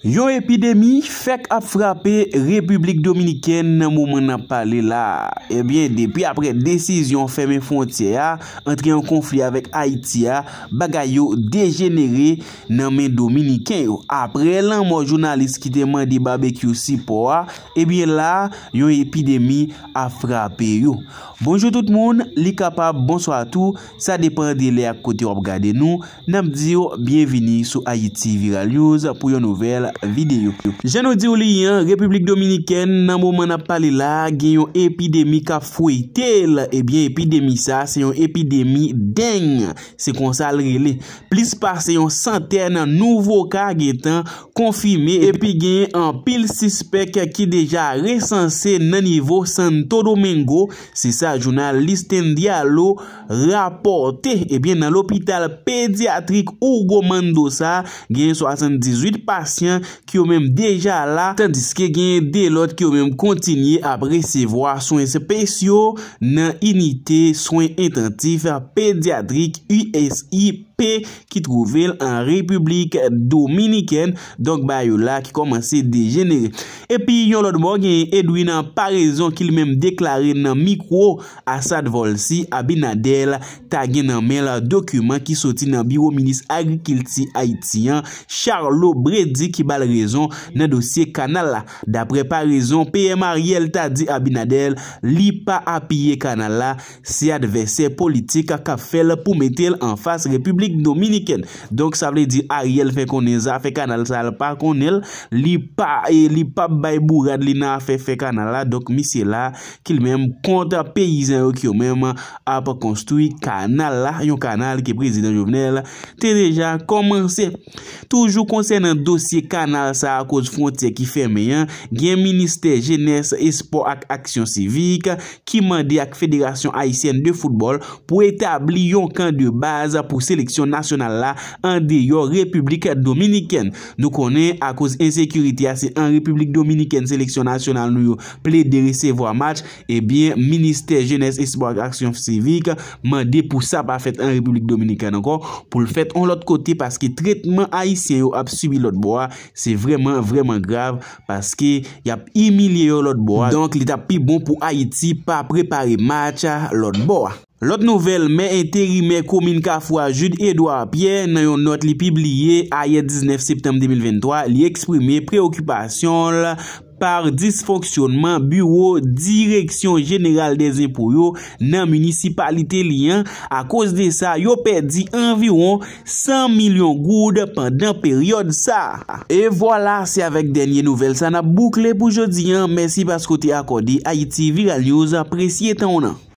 Yon epidemi fèk a frapè Republik Dominikèn nan mouman nan pale la. Ebyen, depi apre, desizyon fèmè fontyè ya entri an konflik avèk Haïti ya bagay yo dejenere nan men Dominikèn yo. Apre, lan mò jounalist ki teman di barbecue si po a, ebyen la yon epidemi a frapè yo. Bonjou tout moun li kapab, bonso a tou, sa depan de lè ak kote op gade nou nan m diyo, bienvini sou Haïti Viralyouz pou yon nouvel videyo. Je nou di ou li yon Republik Dominiken nan mouman ap pale la gen yon epidemi ka fwey tel epi demi sa se yon epi demi deng se konsalre li. Plis par se yon santer nan nouvo ka getan konfime epi gen an pil sispek ki deja resanse nan nivou Santo Domingo se sa jounal Listendialo rapote epi nan l'opital pediatrik Urgo Mendoza gen 78 pasyen ki yo mèm deja la, tandis ke gen delot ki yo mèm kontinye ap resevo a soen sepesyo nan unitè soen ententif pediadrik USIP. ki trouvel an Republik Dominiken donk bayou la ki komanse dejenere. Epi yon lot mwen gen edwina par rezon ki li menm deklare nan mikro Asad Volsi, Abinadel ta gen nan men la dokumen ki soti nan Biro-Minist Agri-Kilti Haitian Charlo Bredi ki bal rezon nan dosye kanal la. Dapre par rezon, P.M. Ariel ta di Abinadel li pa apiye kanal la si adveser politik a ka fel pou metel an fas Republik Dominiken. Donk sa vle di Ariel fe konen za fe kanal sa al pa konel. Li pa e li pa bay bougad li na fe fe kanal la. Donk mi se la ki l mèm konta peyizan yo ki yo mèm a pa konstoui kanal la. Yon kanal ki prezident Jovenel te deja komanse. Toujou konsen nan dosye kanal sa a kouz fonte ki fe mèyen gen minister genes espo ak aksyon sivik ki mandi ak federasyon aisyen de foutbol pou etabli yon kan de baza pou seleksyon nasyonal la, an de yo Republika Dominiken. Nou konen akouz ensekuriti ase an Republika Dominiken seleksyon nasyonal nou yo ple de resevo a match, e bien Ministè Genèse Espoir Action Civique man de pou sa pa fèt an Republika Dominiken an kon pou l fèt an lot kote paske tretman Aïtse yo ap subi lot bo a, se vremen vremen grav paske yap imilye yo lot bo a, donk lita pi bon pou Aïtse pa prepare match lot bo a. Lot nouvel men enterime komine ka fwa jude Edouard Pierre nan yon not li pibliye a ye 19 septembe 2023 li eksprime preokupasyon la par disfonksyonman bureau direksyon jeneral de zepou yo nan munisipalite li. A kouse de sa yo pedi environ 100 milyon gouda pandan peryode sa. E vwala se avek denye nouvel sa na boukle pou jodi. Mersi pasko te akodi. Aiti Viralioz apresye tan w nan.